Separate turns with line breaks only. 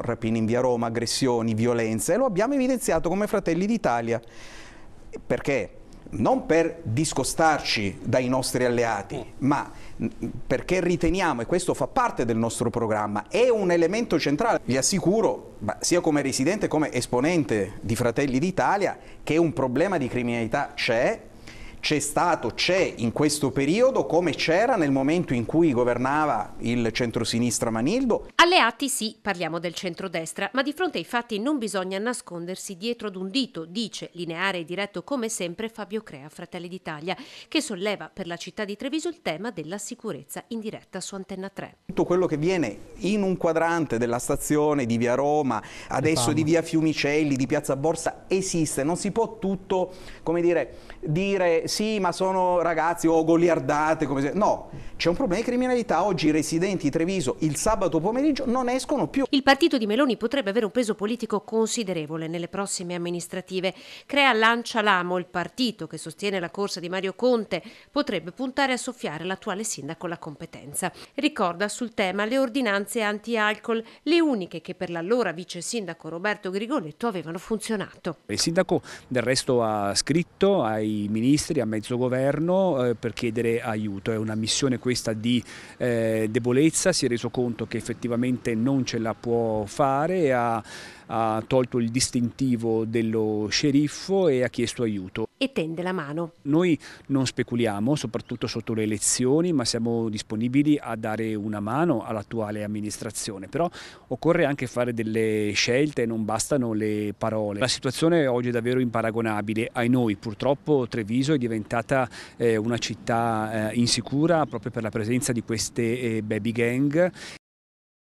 rapine in via Roma, aggressioni, violenze, e lo abbiamo evidenziato come Fratelli d'Italia. Perché? Non per discostarci dai nostri alleati, ma mm, perché riteniamo, e questo fa parte del nostro programma, è un elemento centrale. Vi assicuro, sia come residente come esponente di Fratelli d'Italia, che un problema di criminalità c'è c'è stato, c'è in questo periodo come c'era nel momento in cui governava il centrosinistra Manildo.
Alleati sì, parliamo del centrodestra, ma di fronte ai fatti non bisogna nascondersi dietro ad un dito, dice lineare e diretto come sempre Fabio Crea, Fratelli d'Italia, che solleva per la città di Treviso il tema della sicurezza in diretta su Antenna 3.
Tutto quello che viene in un quadrante della stazione di Via Roma, adesso di Via Fiumicelli, di Piazza Borsa, esiste, non si può tutto, come dire, dire sì, ma sono ragazzi o goliardate, come se... No, c'è un problema di criminalità. Oggi i residenti di Treviso il sabato pomeriggio non escono più.
Il partito di Meloni potrebbe avere un peso politico considerevole nelle prossime amministrative. Crea Lancia Lamo, il partito che sostiene la corsa di Mario Conte, potrebbe puntare a soffiare l'attuale sindaco la competenza. Ricorda sul tema le ordinanze anti-alcol, le uniche che per l'allora vice sindaco Roberto Grigoletto avevano funzionato.
Il sindaco del resto ha scritto ai ministri, a mezzo governo eh, per chiedere aiuto. È una missione questa di eh, debolezza, si è reso conto che effettivamente non ce la può fare, ha ha tolto il distintivo dello sceriffo e ha chiesto aiuto. E tende la mano. Noi non speculiamo, soprattutto sotto le elezioni, ma siamo disponibili a dare una mano all'attuale amministrazione, però occorre anche fare delle scelte, non bastano le parole. La situazione oggi è davvero imparagonabile ai noi, purtroppo Treviso è diventata eh, una città eh, insicura proprio per la presenza di queste eh, baby gang